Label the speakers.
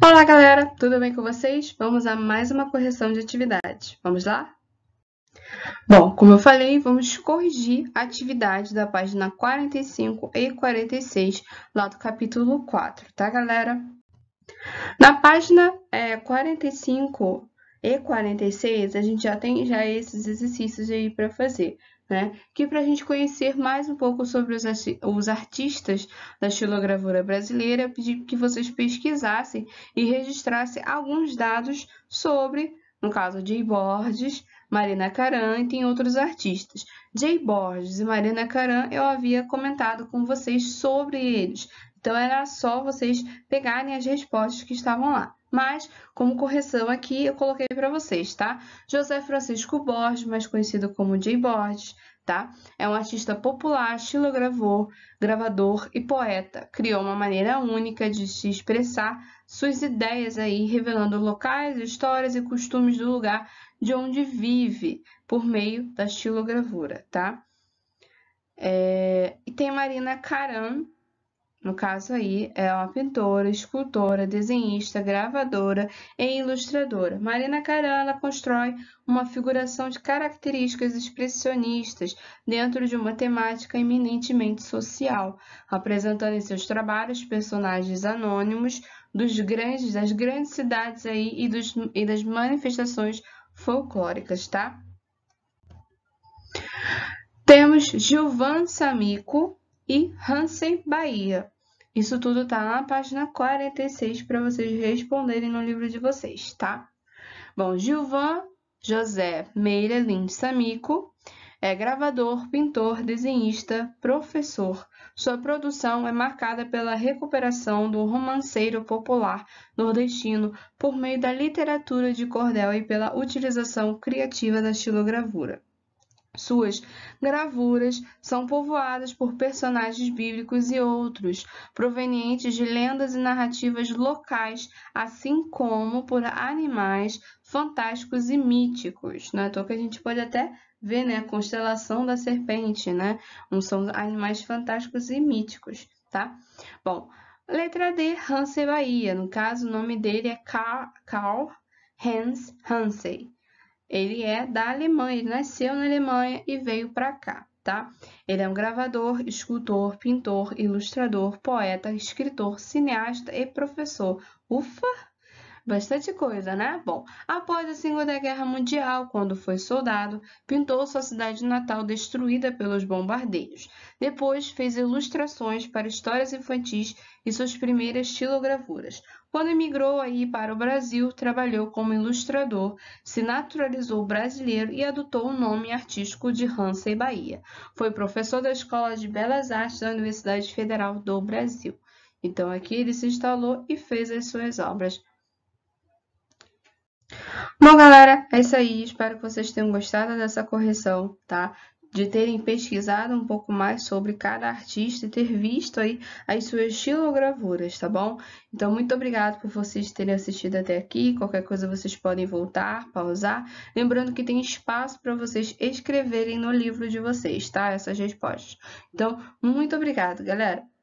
Speaker 1: Olá, galera! Tudo bem com vocês? Vamos a mais uma correção de atividade. Vamos lá? Bom, como eu falei, vamos corrigir a atividade da página 45 e 46, lá do capítulo 4, tá, galera? Na página é, 45, e 46, a gente já tem já esses exercícios aí para fazer, né? Que para a gente conhecer mais um pouco sobre os, os artistas da xilogravura brasileira, pedi que vocês pesquisassem e registrassem alguns dados sobre, no caso, Jay Borges, Marina Caran e tem outros artistas. Jay Borges e Marina Caran eu havia comentado com vocês sobre eles então era só vocês pegarem as respostas que estavam lá. Mas, como correção aqui, eu coloquei para vocês, tá? José Francisco Borges, mais conhecido como J. Borges, tá? É um artista popular, estilogravor, gravador e poeta. Criou uma maneira única de se expressar suas ideias aí, revelando locais, histórias e costumes do lugar de onde vive por meio da estilogravura, tá? É... E tem Marina Caram, no caso aí, é uma pintora, escultora, desenhista, gravadora e ilustradora. Marina Carana constrói uma figuração de características expressionistas dentro de uma temática eminentemente social, apresentando em seus trabalhos personagens anônimos dos grandes, das grandes cidades aí e, dos, e das manifestações folclóricas, tá? Temos Gilvan Samico, e Hansen Bahia. Isso tudo tá na página 46 para vocês responderem no livro de vocês, tá? Bom, Gilvan José Meira Lins Samico é gravador, pintor, desenhista, professor. Sua produção é marcada pela recuperação do romanceiro popular nordestino por meio da literatura de cordel e pela utilização criativa da estilogravura. Suas gravuras são povoadas por personagens bíblicos e outros, provenientes de lendas e narrativas locais, assim como por animais fantásticos e míticos. Não é então, que a gente pode até ver né, a constelação da serpente, né? Um, são animais fantásticos e míticos, tá? Bom, letra D, Hansen Bahia. No caso, o nome dele é Carl, Carl Hans Hansen. Ele é da Alemanha, ele nasceu na Alemanha e veio para cá, tá? Ele é um gravador, escultor, pintor, ilustrador, poeta, escritor, cineasta e professor. Ufa! Bastante coisa, né? Bom, após a Segunda Guerra Mundial, quando foi soldado, pintou sua cidade natal destruída pelos bombardeios. Depois fez ilustrações para histórias infantis e suas primeiras estilogravuras. Quando emigrou aí para o Brasil, trabalhou como ilustrador, se naturalizou brasileiro e adotou o nome artístico de Hansen Bahia. Foi professor da Escola de Belas Artes da Universidade Federal do Brasil. Então aqui ele se instalou e fez as suas obras. Bom, galera, é isso aí. Espero que vocês tenham gostado dessa correção, tá? de terem pesquisado um pouco mais sobre cada artista e ter visto aí as suas estilogravuras, tá bom? Então, muito obrigado por vocês terem assistido até aqui. Qualquer coisa vocês podem voltar, pausar. Lembrando que tem espaço para vocês escreverem no livro de vocês, tá? Essas respostas. Então, muito obrigado, galera.